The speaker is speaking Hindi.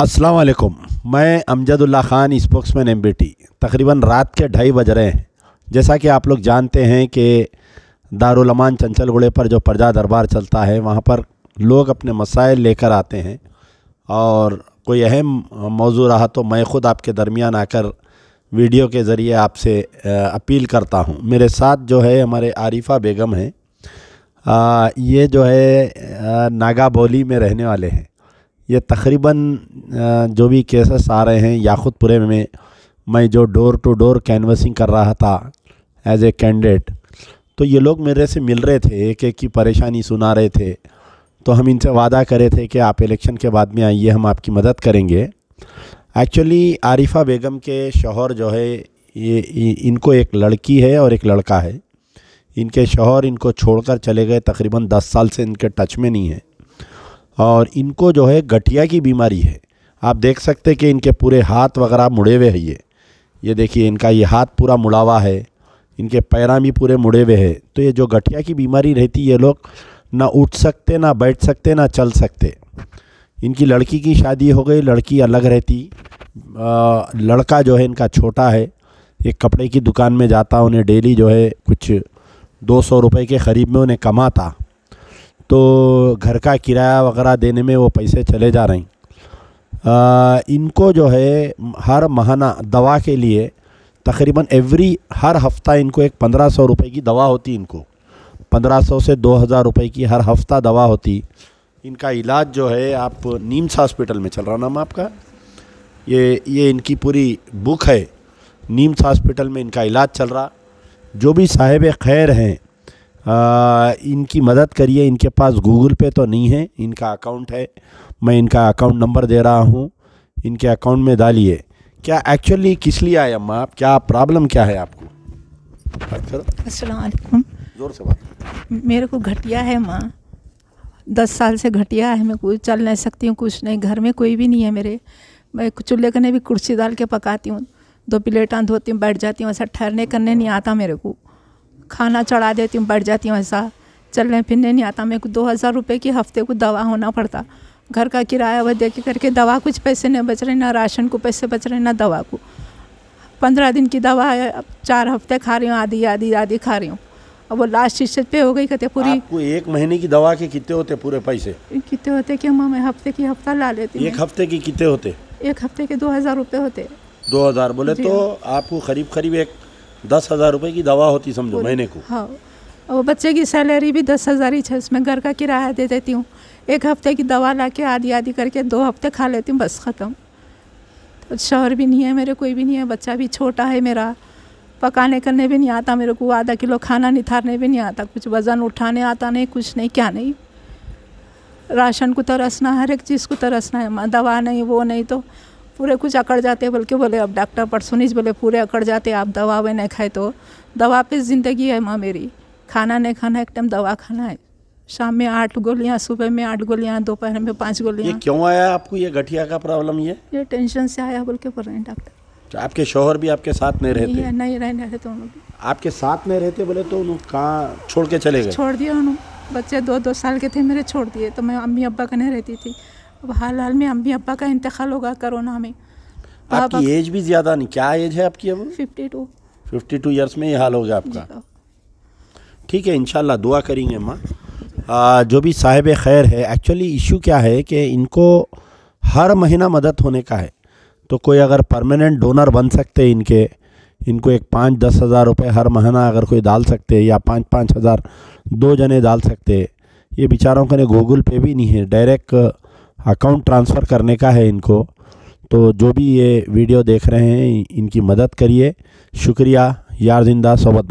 अस्सलाम वालेकुम मैं Amjadullah Khan spokesman M B T तकरीबन रात के ढाई बज रहे हैं जैसा कि आप लोग जानते हैं कि दारुलमान चंचलगुड़े पर जो प्रजा दरबार चलता है वहाँ पर लोग अपने मसाइल लेकर आते हैं और कोई अहम मौजू रहा तो मैं ख़ुद आपके दरमियान आकर वीडियो के ज़रिए आपसे अपील करता हूँ मेरे साथ जो है हमारे आरिफा बेगम हैं ये जो है नागा बोली में रहने वाले हैं ये तकरीबन जो भी केसेस आ रहे हैं याकूतपुरे में मैं जो डोर टू डोर कैनवसिंग कर रहा था एज ए कैंडिडेट तो ये लोग मेरे से मिल रहे थे एक एक की परेशानी सुना रहे थे तो हम इनसे वादा करे थे कि आप इलेक्शन के बाद में आइए हम आपकी मदद करेंगे एक्चुअली आरिफा बेगम के शोहर जो है ये इनको एक लड़की है और एक लड़का है इनके शोहर इनको छोड़कर चले गए तकरीबन दस साल से इनके टच में नहीं है और इनको जो है गठिया की बीमारी है आप देख सकते कि इनके पूरे हाथ वगैरह मुड़े हुए हैं ये ये देखिए इनका ये हाथ पूरा मुड़ा हुआ है इनके पैरा भी पूरे मुड़े हुए हैं तो ये जो गठिया की बीमारी रहती ये लोग ना उठ सकते ना बैठ सकते ना चल सकते इनकी लड़की की शादी हो गई लड़की अलग रहती लड़का जो है इनका छोटा है एक कपड़े की दुकान में जाता उन्हें डेली जो है कुछ दो सौ रुपये के करीब में उन्हें कमाता तो घर का किराया वगैरह देने में वो पैसे चले जा रहे हैं आ, इनको जो है हर महाना दवा के लिए तकरीबन एवरी हर हफ्ता इनको एक पंद्रह सौ रुपये की दवा होती इनको पंद्रह सौ से दो हज़ार रुपये की हर हफ्ता दवा होती इनका इलाज जो है आप नीम्स हॉस्पिटल में चल रहा नाम आपका ये ये इनकी पूरी बुक है नीम्स हॉस्पिटल में इनका इलाज चल रहा जो भी साहिब खैर हैं इनकी मदद करिए इनके पास गूगल पे तो नहीं है इनका अकाउंट है मैं इनका अकाउंट नंबर दे रहा हूँ इनके अकाउंट में डालिए क्या एक्चुअली किस लिए आए अम्मा आप क्या प्रॉब्लम क्या है आपको असलकुम ज़ोर से बात मेरे को घटिया है माँ दस साल से घटिया है मैं कुछ चल नहीं सकती हूँ कुछ नहीं घर में कोई भी नहीं है मेरे मैं चूल्हे कने भी कुर्सी डाल के पकाती हूँ दो प्लेटा धोती हूँ बैठ जाती हूँ ऐसा ठहरने करने नहीं आता मेरे को खाना चढ़ा देती हूँ बैठ जाती हूँ ऐसा चलने फिरने नहीं आता मेरे को दो हज़ार रुपये की हफ्ते को दवा होना पड़ता घर का किराया वह दे के करके दवा कुछ पैसे नहीं बच रहे ना राशन को पैसे बच रहे ना दवा को पंद्रह दिन की दवा है चार हफ्ते खा रही हूँ आधी आधी आधी खा रही हूँ अब वो लास्ट स्टेज पे हो गई कहते पूरी आपको एक महीने की दवा के कितने होते पूरे पैसे कितने होते कि हम हफ्ते की हफ्ता ला लेती एक हफ्ते की कितने होते एक हफ्ते के दो हज़ार रुपये होते दो हज़ार बोले तो आपको करीब करीब एक दस हज़ार रुपये की दवा होती समझो महीने को हाँ और बच्चे की सैलरी भी दस हज़ार ही है उसमें घर का किराया दे देती हूँ एक हफ्ते की दवा ला के आधी आधी करके दो हफ्ते खा लेती हूँ बस ख़त्म तो शोहर भी नहीं है मेरे कोई भी नहीं है बच्चा भी छोटा है मेरा पकाने करने भी नहीं आता मेरे को आधा किलो खाना निथारने भी नहीं आता कुछ वज़न उठाने आता नहीं कुछ नहीं क्या नहीं राशन को तरसना हर एक चीज़ को तरसना है दवा नहीं वो नहीं तो पूरे कुछ अकड़ जाते बल्कि बोले अब डॉक्टर परसोनिज बोले पूरे अकड़ जाते आप दवा वे नहीं खाए तो दवा पे ज़िंदगी है माँ मेरी खाना नहीं खाना एक टाइम दवा खाना है शाम में आठ गोलियाँ सुबह में आठ गोलियाँ दोपहर में पाँच गोलियाँ क्यों आया आपको ये गठिया का प्रॉब्लम ये ये टेंशन से आया बोल के बोल रहे हैं डॉक्टर तो आपके शोहर भी आपके साथ नहीं रहते नहीं, नहीं रहने रहते तो उन्होंने आपके साथ नहीं रहते बोले तो उन्होंने कहाँ छोड़ के चले गए छोड़ दिया उन्होंने बच्चे दो दो साल के थे मेरे छोड़ दिए तो मैं अम्मी अब्बा नहीं रहती थी अब हाल हाल में अम्मी अब्बा का इंतकाल होगा कोरोना में आपकी एज भी ज़्यादा नहीं क्या एज है आपकी अब fifty two fifty two years में ये हाल हो गया आपका ठीक है इनशाला दुआ करेंगे माँ जो भी साहिब खैर है एक्चुअली इशू क्या है कि इनको हर महीना मदद होने का है तो कोई अगर परमानेंट डोनर बन सकते हैं इनके इनको एक पाँच दस हज़ार रुपये हर महीना अगर कोई डाल सकते हैं या पाँच पाँच हज़ार दो जने डाल सकते हैं ये बेचारों के गूगल पे भी नहीं है डायरेक्ट अकाउंट ट्रांसफ़र करने का है इनको तो जो भी ये वीडियो देख रहे हैं इनकी मदद करिए शुक्रिया यार जिंदा सोबत